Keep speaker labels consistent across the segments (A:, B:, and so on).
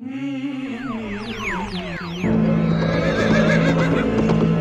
A: Thank mm-hmm. you.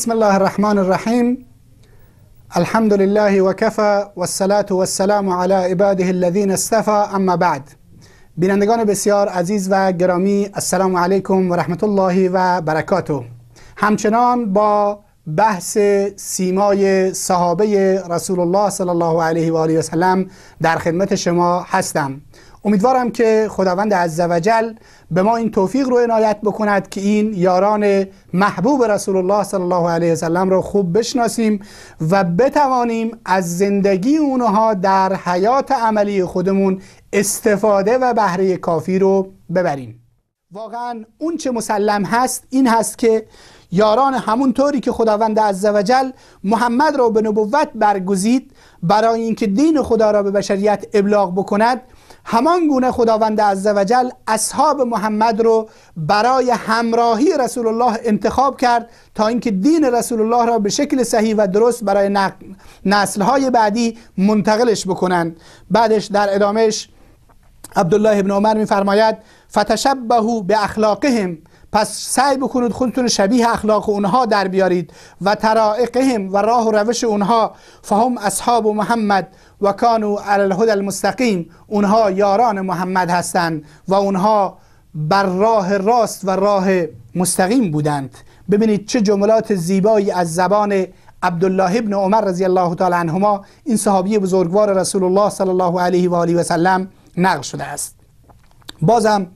A: بسم الله الرحمن الرحيم الحمد لله وكفى والصلاة والسلام على عباده الذين استفى اما بعد بینندگان بسیار عزیز و گرامی السلام علیکم و رحمت الله و برکاته همچنان با بحث سیمای صحابه رسول الله صلی الله علیه و آله و سلم در خدمت شما هستم امیدوارم که خداوند عزوجل به ما این توفیق رو عنایت بکند که این یاران محبوب رسول الله صلی الله علیه وسلم را خوب بشناسیم و بتوانیم از زندگی اونها در حیات عملی خودمون استفاده و بهره کافی رو ببریم واقعا اون چه مسلم هست این هست که یاران همونطوری که خداوند عزوجل محمد را به نبوت برگزید برای اینکه دین خدا را به بشریت ابلاغ بکند همان گونه خداوند عزوجل اصحاب محمد رو برای همراهی رسول الله انتخاب کرد تا اینکه دین رسول الله را به شکل صحیح و درست برای نسلهای بعدی منتقلش بکنند بعدش در ادامهش عبدالله ابن عمر میفرماید فتشبهو به اخلاقهم پس سعی بکنید خودتون شبیه اخلاق اونها در بیارید و ترائقهم و راه و روش اونها فهم اصحاب محمد و کانو علی المستقیم اونها یاران محمد هستند و اونها بر راه راست و راه مستقیم بودند ببینید چه جملات زیبایی از زبان عبدالله ابن عمر رضی الله تعالی عنهما این صحابی بزرگوار رسول الله صلی الله علیه و آله و سلم نقل شده است بازم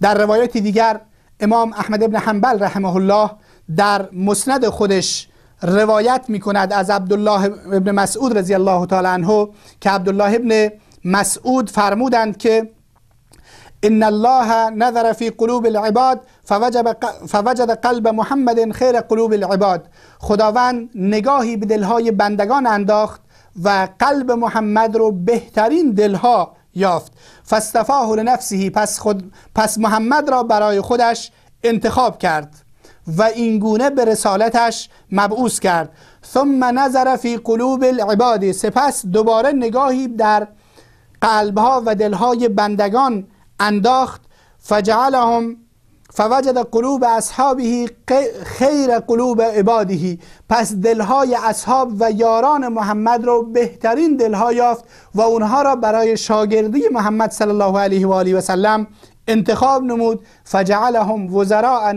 A: در روایت دیگر امام احمد ابن حنبل رحمه الله در مسند خودش روایت می کند از عبدالله ابن مسعود رضی الله تعالی عنه که عبدالله ابن مسعود فرمودند که ان الله نظر فی قلوب العباد فوجد قلب محمد خیر قلوب العباد خداوند نگاهی به دلهای بندگان انداخت و قلب محمد رو بهترین دلها یافت فاستفاه لنفسه پس خود پس محمد را برای خودش انتخاب کرد و اینگونه به رسالتش مبعوث کرد ثم نظر فی قلوب العباد سپس دوباره نگاهی در قلبها و دلهای بندگان انداخت فجعلهم فوجد قلوب اصحابه خیر قلوب عباده پس دلهای اصحاب و یاران محمد رو بهترین دلها یافت و اونها را برای شاگردی محمد صلی الله علیه و آله و سلم انتخاب نمود فجعلهم وزراء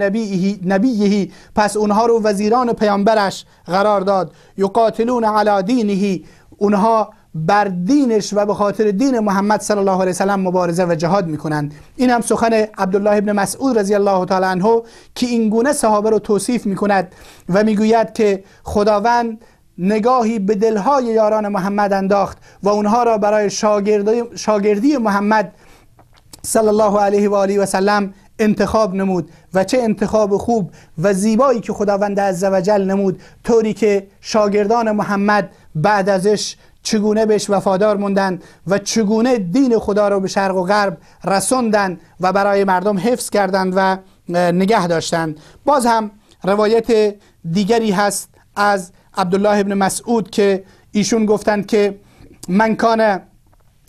A: نبیه پس اونها رو وزیران پیامبرش قرار داد یقاتلون علی دینه اونها بر دینش و به خاطر دین محمد صلی الله علیه وسلم مبارزه و جهاد میکنند این هم سخن عبدالله ابن مسعود رضی الله تعالی عنه که این گونه صحابه رو توصیف میکند و میگوید که خداوند نگاهی به دلهای یاران محمد انداخت و اونها را برای شاگردی محمد صلی الله علیه و آله و سلم انتخاب نمود و چه انتخاب خوب و زیبایی که خداوند عزوجل نمود طوری که شاگردان محمد بعد ازش چگونه بهش وفادار موندن و چگونه دین خدا رو به شرق و غرب رسوندن و برای مردم حفظ کردند و نگه داشتند باز هم روایت دیگری هست از عبدالله ابن مسعود که ایشون گفتند که من کان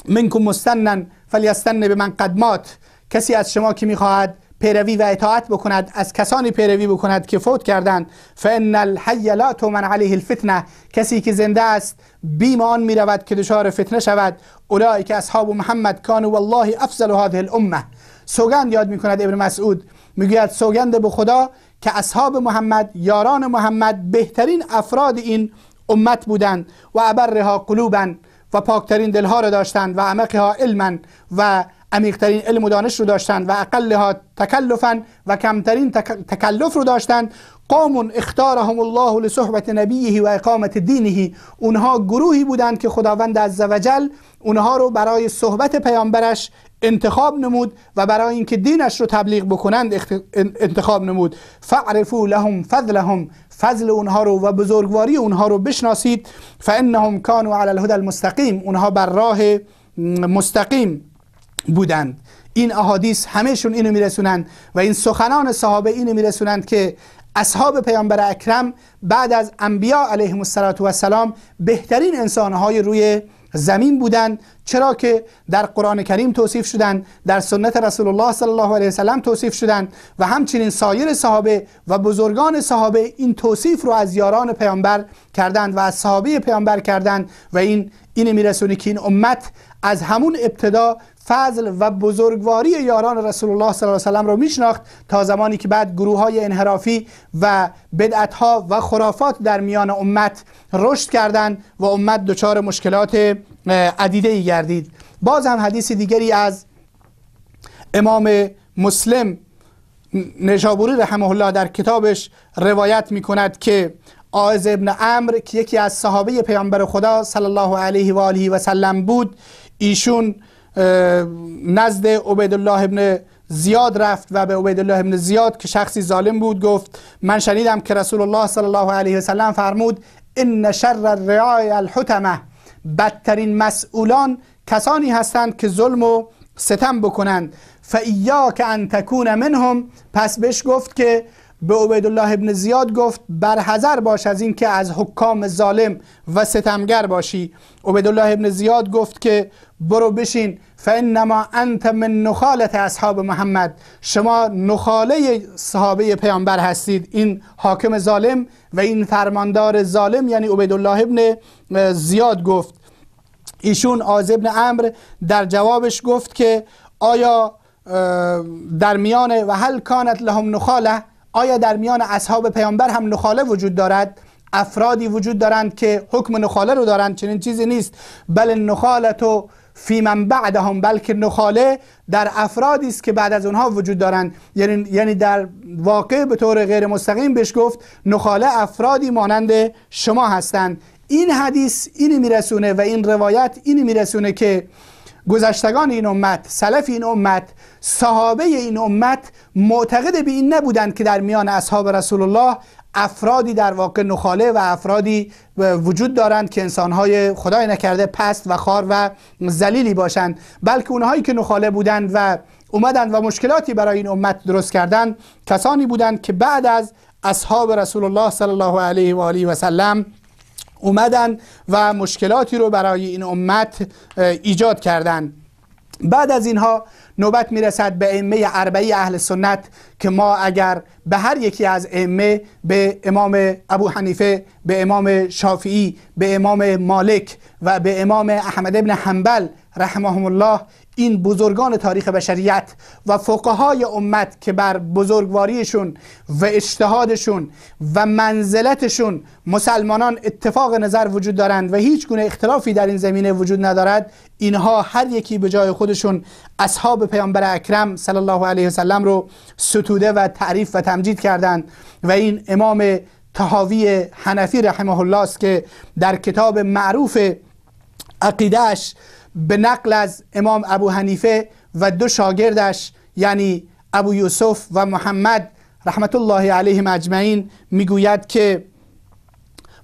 A: منکم مستنن فلیستن به من قدمات کسی از شما که میخواهد پیروی و اطاعت بکند از کسانی پیروی بکند که فوت کردند فان الحی لا تومن علیه الفتنه کسی که زنده است بیمان آن می رود که دچار فتنه شود اولای که اصحاب محمد کانو والله افضل هذه الامه سوگند یاد میکند ابن مسعود میگوید سوگند به خدا که اصحاب محمد یاران محمد بهترین افراد این امت بودند و ابرها قلوبن و پاکترین دلها را داشتند و عمقها علما و عمیقترین علم و دانش رو داشتند و ها تکلفا و کمترین تکلف رو داشتند قوم اختارهم الله لصحبت نبیه و اقامت دینه اونها گروهی بودند که خداوند عزوجل اونها رو برای صحبت پیامبرش انتخاب نمود و برای اینکه دینش رو تبلیغ بکنند انتخاب نمود فعرفو لهم فضلهم فضل اونها رو و بزرگواری اونها رو بشناسید فانهم کانوا علی الهدی المستقیم اونها بر راه مستقیم بودند این احادیث همهشون اینو میرسونند و این سخنان صحابه اینو میرسونند که اصحاب پیامبر اکرم بعد از انبیا علیهم السلام بهترین انسانهای روی زمین بودند چرا که در قرآن کریم توصیف شدند در سنت رسول الله صلی الله علیه وسلم توصیف شدند و همچنین سایر صحابه و بزرگان صحابه این توصیف رو از یاران پیامبر کردند و از صحابه پیامبر کردند و این این میرسونه که این امت از همون ابتدا فضل و بزرگواری یاران رسول الله صلی الله علیه وسلم رو میشناخت تا زمانی که بعد گروه های انحرافی و بدعت ها و خرافات در میان امت رشد کردند و امت دچار مشکلات عدیده ای گردید باز هم حدیث دیگری از امام مسلم نجابوری رحمه الله در کتابش روایت می کند که آز ابن امر که یکی از صحابه پیامبر خدا صلی الله علیه و آله و سلم بود ایشون نزد الله ابن زیاد رفت و به الله ابن زیاد که شخصی ظالم بود گفت من شنیدم که رسول الله صلی الله علیه و سلم فرمود ان شر الرعای الحتمه بدترین مسئولان کسانی هستند که ظلم و ستم بکنند فایا که ان تکون منهم پس بهش گفت که به عبیدالله ابن زیاد گفت برحضر باش از اینکه از حکام ظالم و ستمگر باشی عبیدالله ابن زیاد گفت که برو بشین انما انت من نخالت اصحاب محمد شما نخاله صحابه پیامبر هستید این حاکم ظالم و این فرماندار ظالم یعنی عبیدالله ابن زیاد گفت ایشون آز ابن امر در جوابش گفت که آیا در میان و هل کانت لهم نخاله آیا در میان اصحاب پیامبر هم نخاله وجود دارد افرادی وجود دارند که حکم نخاله رو دارند چنین چیزی نیست بل نخاله تو فی من هم بلکه نخاله در افرادی است که بعد از اونها وجود دارند یعنی یعنی در واقع به طور غیر مستقیم بهش گفت نخاله افرادی مانند شما هستند این حدیث اینی میرسونه و این روایت اینی میرسونه که گذشتگان این امت سلف این امت صحابه این امت معتقد به این نبودند که در میان اصحاب رسول الله افرادی در واقع نخاله و افرادی وجود دارند که انسانهای خدای نکرده پست و خار و زلیلی باشند بلکه اونهایی که نخاله بودند و اومدند و مشکلاتی برای این امت درست کردند کسانی بودند که بعد از اصحاب رسول الله صلی الله علیه و آله و سلم اومدن و مشکلاتی رو برای این امت ایجاد کردند بعد از اینها نوبت میرسد به ائمه اربعه اهل سنت که ما اگر به هر یکی از ائمه به امام ابو حنیفه به امام شافعی به امام مالک و به امام احمد ابن حنبل رحمهم الله این بزرگان تاریخ بشریت و فقهای امت که بر بزرگواریشون و اجتهادشون و منزلتشون مسلمانان اتفاق نظر وجود دارند و هیچ گونه اختلافی در این زمینه وجود ندارد اینها هر یکی به جای خودشون اصحاب پیامبر اکرم صلی الله علیه وسلم رو ستوده و تعریف و تمجید کردند و این امام تهاوی حنفی رحمه الله است که در کتاب معروف عقیدهش به نقل از امام ابو حنیفه و دو شاگردش یعنی ابو یوسف و محمد رحمت الله علیهم اجمعین میگوید که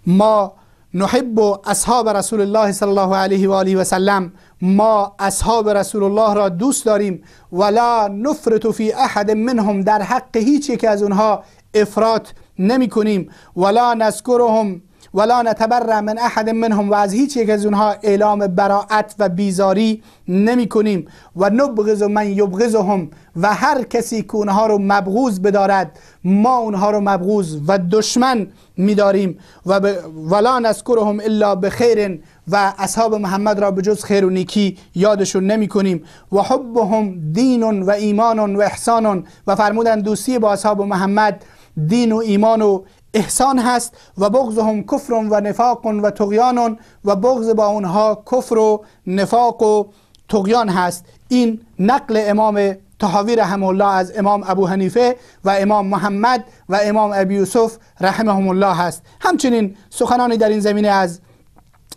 A: ما نحب اصحاب رسول الله صلی الله علیه و آله و سلم ما اصحاب رسول الله را دوست داریم ولا نفرت فی احد منهم در حق هیچ یک از اونها افراط نمی کنیم لا نذکرهم ولا نتبرع من احد منهم و از هیچ یک از اونها اعلام براعت و بیزاری نمی کنیم و نبغض من یبغضهم و هر کسی که اونها رو مبغوز بدارد ما اونها رو مبغوز و دشمن میداریم و ب... ولا هم الا بخیر و اصحاب محمد را به جز خیر و نیکی یادشون نمی کنیم و حبهم دین و ایمان و احسان و فرمودن دوستی با اصحاب محمد دین و ایمان و احسان هست و بغض هم کفر و نفاق و تغیان و بغض با اونها کفر و نفاق و تغیان هست این نقل امام تحاوی رحمه الله از امام ابو حنیفه و امام محمد و امام ابی یوسف رحمهم الله هست همچنین سخنانی در این زمینه از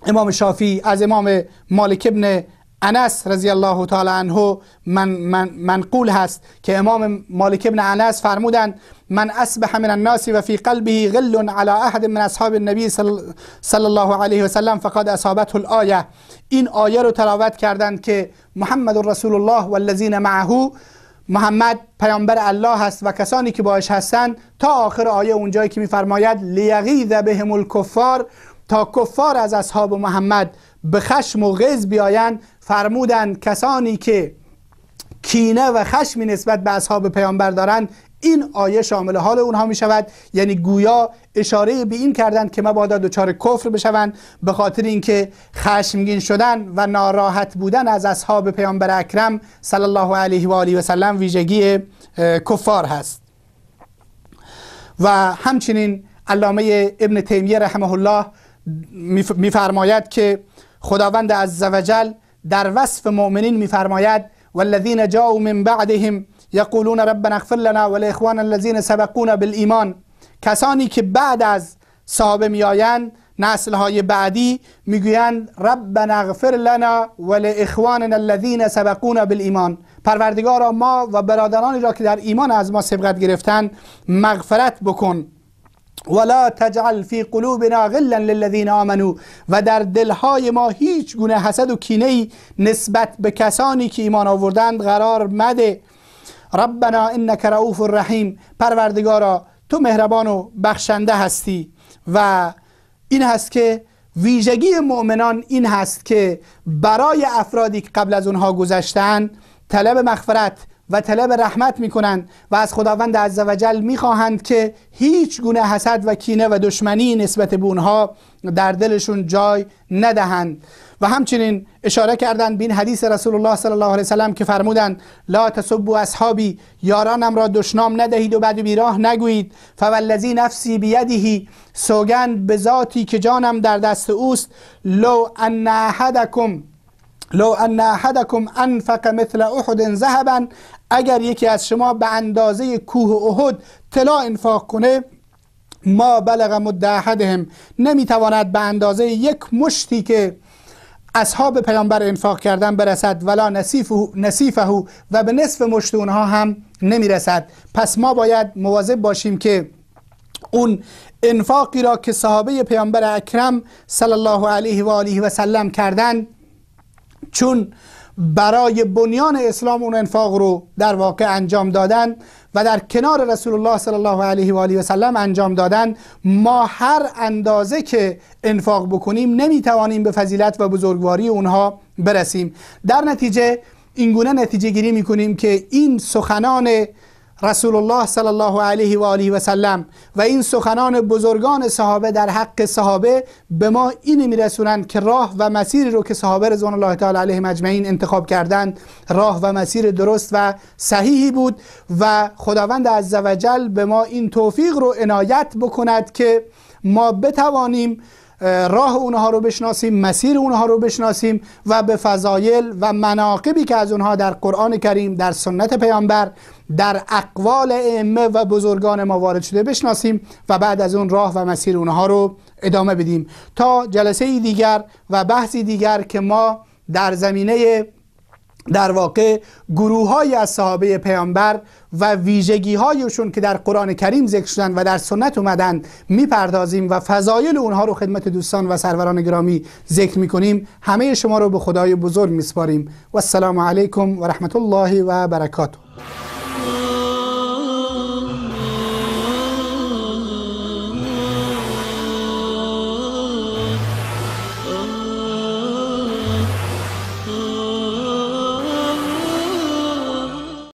A: امام شافی از امام مالک ابن انس رضی الله تعالی عنه من من منقول هست که امام مالک ابن انس فرمودند من اسبح من الناس و فی قلبه غل علی احد من اصحاب النبی صلی الله علیه وسلم سلم فقد اصابته الآیه این آیه رو تلاوت کردند که محمد رسول الله والذین معه محمد پیامبر الله هست و کسانی که باش هستند تا آخر آیه اونجایی که میفرماید لیغیذ بهم الکفار تا کفار از اصحاب محمد به خشم و غز بیایند فرمودند کسانی که کینه و خشمی نسبت به اصحاب پیامبر دارند این آیه شامل حال اونها می شود یعنی گویا اشاره به این کردند که مبادا دچار کفر بشوند به خاطر اینکه خشمگین شدن و ناراحت بودن از اصحاب پیامبر اکرم صلی الله علیه و آله و سلم ویژگی کفار هست و همچنین علامه ابن تیمیه رحمه الله میفرماید که خداوند عزوجل در وصف مؤمنین میفرماید والذین جاؤوا من بعدهم یقولون ربنا اغفر لنا ولاخوان الذین سبقونا بالایمان کسانی که بعد از صحابه میآیند نسل های بعدی میگویند ربنا اغفر لنا ولاخواننا الذین سبقونا بالایمان پروردگارا ما و برادرانی را که در ایمان از ما سبقت گرفتند مغفرت بکن ولا تجعل فی قلوبنا غلا للذین آمنو و در دلهای ما هیچ گونه حسد و کینه نسبت به کسانی که ایمان آوردند قرار مده ربنا انک رؤوف الرحیم پروردگارا تو مهربان و بخشنده هستی و این هست که ویژگی مؤمنان این هست که برای افرادی که قبل از اونها گذشتن طلب مغفرت و طلب رحمت میکنند و از خداوند عزوجل میخواهند که هیچ گونه حسد و کینه و دشمنی نسبت به اونها در دلشون جای ندهند و همچنین اشاره کردند به حدیث رسول الله صلی الله علیه وسلم که فرمودند لا تسبوا اصحابی یارانم را دشنام ندهید و بعد و بیراه نگویید فوالذی نفسی بیده سوگند به ذاتی که جانم در دست اوست لو ان احدکم لو ان احدکم انفق مثل احد ذهبا اگر یکی از شما به اندازه کوه احد طلا انفاق کنه ما بلغ مد احدهم نمیتواند به اندازه یک مشتی که اصحاب پیامبر انفاق کردن برسد ولا نصیفه, نصیفه و به نصف مشت اونها هم نمیرسد پس ما باید مواظب باشیم که اون انفاقی را که صحابه پیامبر اکرم صلی الله علیه و آله و سلم کردند چون برای بنیان اسلام اون انفاق رو در واقع انجام دادن و در کنار رسول الله صلی الله علیه و آله و سلم انجام دادن ما هر اندازه که انفاق بکنیم نمیتوانیم به فضیلت و بزرگواری اونها برسیم در نتیجه اینگونه نتیجه گیری میکنیم که این سخنان رسول الله صلی الله علیه و آله و سلم و این سخنان بزرگان صحابه در حق صحابه به ما اینی میرسونند که راه و مسیری رو که صحابه رضوان الله تعالی علیهم اجمعین انتخاب کردند راه و مسیر درست و صحیحی بود و خداوند عزوجل به ما این توفیق رو عنایت بکند که ما بتوانیم راه اونها رو بشناسیم مسیر اونها رو بشناسیم و به فضایل و مناقبی که از اونها در قرآن کریم در سنت پیامبر در اقوال ائمه و بزرگان ما وارد شده بشناسیم و بعد از اون راه و مسیر اونها رو ادامه بدیم تا جلسه دیگر و بحثی دیگر که ما در زمینه در واقع گروه های از صحابه پیامبر و ویژگی هایشون که در قرآن کریم ذکر شدن و در سنت اومدن میپردازیم و فضایل اونها رو خدمت دوستان و سروران گرامی ذکر میکنیم همه شما رو به خدای بزرگ میسپاریم و السلام علیکم و رحمت الله و برکاته